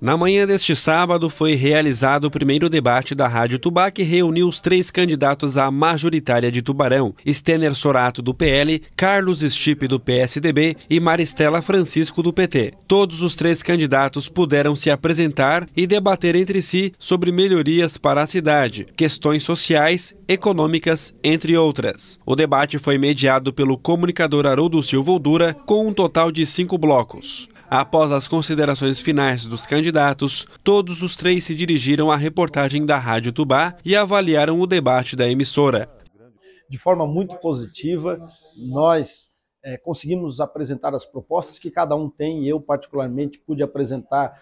Na manhã deste sábado foi realizado o primeiro debate da Rádio Tubá que reuniu os três candidatos à majoritária de Tubarão: Stener Sorato do PL, Carlos Stipe do PSDB e Maristela Francisco do PT. Todos os três candidatos puderam se apresentar e debater entre si sobre melhorias para a cidade, questões sociais, econômicas, entre outras. O debate foi mediado pelo comunicador Haroldo Silva Dura com um total de cinco blocos. Após as considerações finais dos candidatos, todos os três se dirigiram à reportagem da Rádio Tubá e avaliaram o debate da emissora. De forma muito positiva, nós é, conseguimos apresentar as propostas que cada um tem, e eu, particularmente, pude apresentar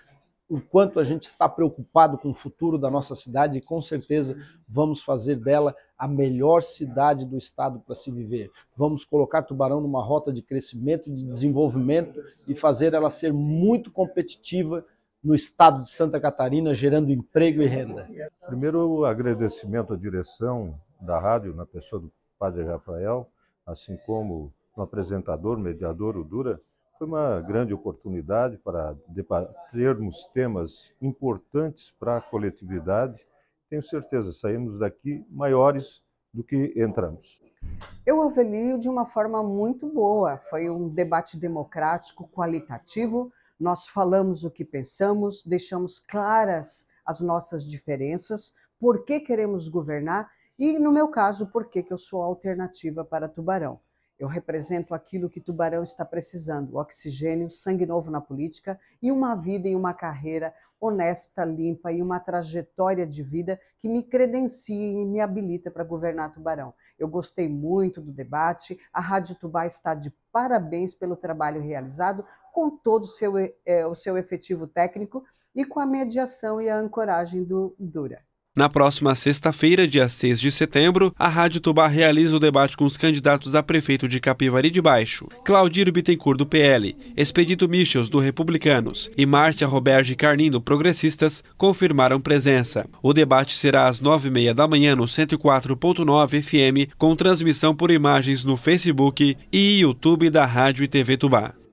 o quanto a gente está preocupado com o futuro da nossa cidade e, com certeza, vamos fazer dela a melhor cidade do estado para se viver. Vamos colocar Tubarão numa rota de crescimento, de desenvolvimento e fazer ela ser muito competitiva no estado de Santa Catarina, gerando emprego e renda. Primeiro, agradecimento à direção da rádio, na pessoa do padre Rafael, assim como o apresentador, mediador, o Dura. Foi uma grande oportunidade para debatermos temas importantes para a coletividade tenho certeza, saímos daqui maiores do que entramos. Eu avalio de uma forma muito boa. Foi um debate democrático, qualitativo. Nós falamos o que pensamos, deixamos claras as nossas diferenças, por que queremos governar e, no meu caso, por que, que eu sou alternativa para Tubarão. Eu represento aquilo que Tubarão está precisando: oxigênio, sangue novo na política e uma vida e uma carreira honesta, limpa e uma trajetória de vida que me credencia e me habilita para governar Tubarão. Eu gostei muito do debate, a Rádio Tubá está de parabéns pelo trabalho realizado com todo o seu, eh, o seu efetivo técnico e com a mediação e a ancoragem do Dura. Na próxima sexta-feira, dia 6 de setembro, a Rádio Tubá realiza o debate com os candidatos a prefeito de Capivari de Baixo, Claudir Bittencourt, do PL, Expedito Michels, do Republicanos, e Márcia Roberge Carnim, do Progressistas, confirmaram presença. O debate será às 9h30 da manhã no 104.9 FM, com transmissão por imagens no Facebook e YouTube da Rádio e TV Tubá.